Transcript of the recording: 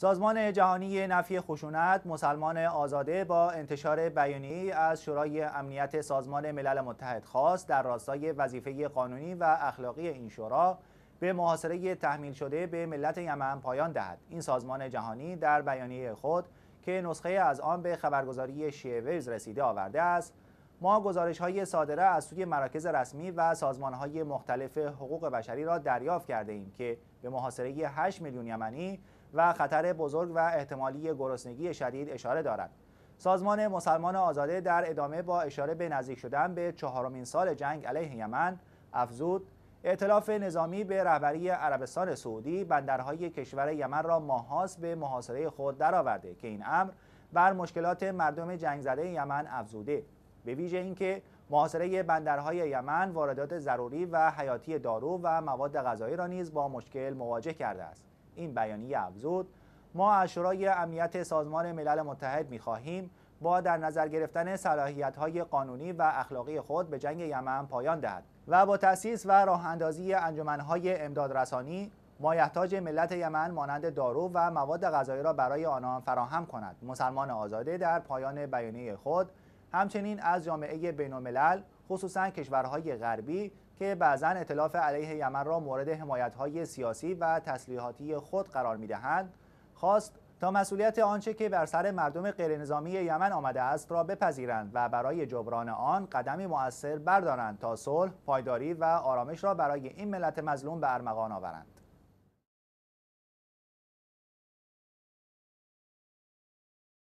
سازمان جهانی نفی خشونت مسلمان آزاده با انتشار بیانیه از شورای امنیت سازمان ملل متحد خواست در راستای وظیفه قانونی و اخلاقی این شورا به محاصره تحمیل شده به ملت یمن پایان دهد این سازمان جهانی در بیانیه خود که نسخه از آن به خبرگزاری شیویز رسیده آورده است ما گزارش های صادره از سوی مراکز رسمی و سازمان های مختلف حقوق بشری را دریافت کرده ایم که به محاصره 8 میلیون یمنی و خطر بزرگ و احتمالی گرسنگی شدید اشاره دارد سازمان مسلمان آزاده در ادامه با اشاره به نزدیک شدن به چهارمین سال جنگ علیه یمن افزود اعتلاف نظامی به رهبری عربستان سعودی بندرهای کشور یمن را ماهاس به محاصره خود درآورده که این امر بر مشکلات مردم جنگ زده یمن افزوده به ویژه اینکه محاصره بندرهای یمن واردات ضروری و حیاتی دارو و مواد غذایی را نیز با مشکل مواجه کرده است این بیانیه افزود ما از شورای امنیت سازمان ملل متحد میخواهیم با در نظر گرفتن صلاحیت های قانونی و اخلاقی خود به جنگ یمن پایان دهد و با تأسیس و راه اندازی انجمنهای امدادرسانی مایحتاج ملت یمن مانند دارو و مواد غذایی را برای آنان فراهم کند مسلمان آزاده در پایان بیانیه خود همچنین از جامعه بین الملل خصوصا کشورهای غربی که بعضا اطلاف علیه یمن را مورد حمایت‌های سیاسی و تسلیحاتی خود قرار می‌دهند خواست تا مسئولیت آنچه که بر سر مردم غیرنظامی یمن آمده است را بپذیرند و برای جبران آن قدمی مؤثر بردارند تا صلح، پایداری و آرامش را برای این ملت مظلوم به ارمغان آورند.